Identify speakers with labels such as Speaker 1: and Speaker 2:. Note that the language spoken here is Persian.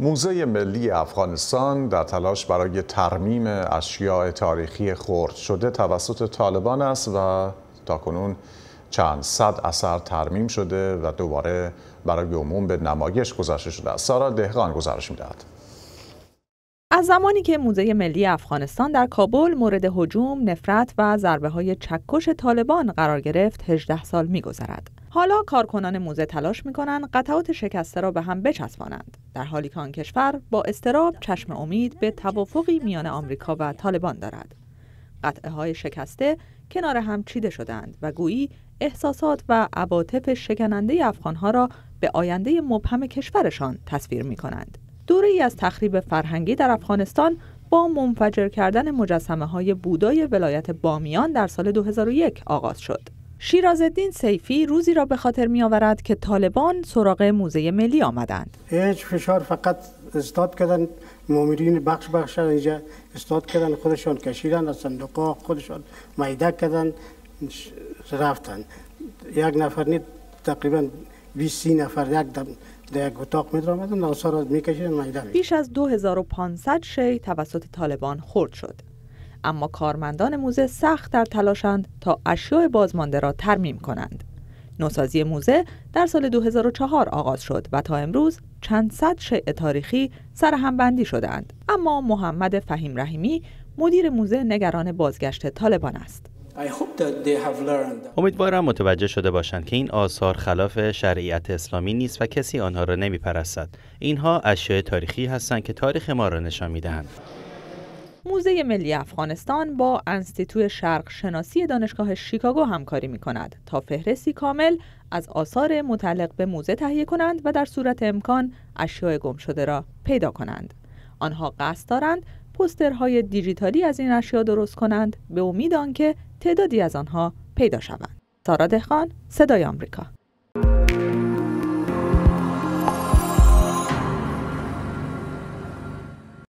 Speaker 1: موزه ملی افغانستان در تلاش برای ترمیم اشیاء تاریخی خرد شده توسط طالبان است و تاکنون چند صد اثر ترمیم شده و دوباره برای عموم به نمایش گذاشته شده است. سارا دهقان گزارش میدهد.
Speaker 2: از زمانی که موزه ملی افغانستان در کابل مورد هجوم، نفرت و ضربه های چکش طالبان قرار گرفت 18 سال میگذرد. حالا کارکنان موزه تلاش کنند قطعات شکسته را به هم بچسبانند در حالی که آن کشور با استراب چشم امید به توافقی میان آمریکا و طالبان دارد قطعه های شکسته کنار هم چیده شدند و گویی احساسات و عواطف شکننده افغانها را به آینده مبهم کشورشان تصویر می کنند. دوره ای از تخریب فرهنگی در افغانستان با منفجر کردن مجسمه های بودای ولایت بامیان در سال 2001 آغاز شد. شیرازالدین سیفی روزی را به خاطر می آورد که طالبان سراغ موزه ملی آمدند.
Speaker 3: هیچ فشار فقط استاد کردن مومیرین بخش بخش اینجا استاد کردن خودشان کشیدن از صندوق خودشان میده کردن رفتن یک نفر نید تقریبا 20 نفر یک دم در یک اتاق می درآمدن را می
Speaker 2: بیش از 2500 شی توسط طالبان خورد شد اما کارمندان موزه سخت در تلاشند تا اشیاء بازمانده را ترمیم کنند نوسازی موزه در سال 2004 آغاز شد و تا امروز چند صد شیء تاریخی سر هم بندی شدند اما محمد فهیم رحیمی مدیر موزه نگران بازگشت طالبان است
Speaker 1: امیدوارم متوجه شده باشند که این آثار خلاف شرعیت اسلامی نیست و کسی آنها را نمی اینها اشیاء تاریخی هستند که تاریخ ما را نشان می دهند.
Speaker 2: موزه ملی افغانستان با انستیتو شرق شناسی دانشگاه شیکاگو همکاری می کند تا فهرستی کامل از آثار متعلق به موزه تهیه کنند و در صورت امکان اشیاء گم شده را پیدا کنند. آنها قصد دارند پسترهای دیجیتالی از این اشیا درست کنند به امید آنکه تعدادی از آنها پیدا شوند. سارا دهخان صدای آمریکا